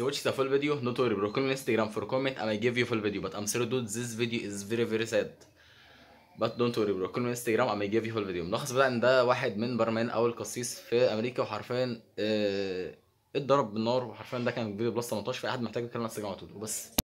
to watch the full video not worry bro call me instagram for comment and i give you full video but i'm sorry dude this video is very very sad but don't worry bro call me Instagram and I give you full video. ملخص بقى ان ده واحد من برمان او القصيص في امريكا وحرفيا اتضرب بالنار وحرفيا ده كان فيديو بلس 18 احد محتاج يتكلم على انستجرام على طول وبس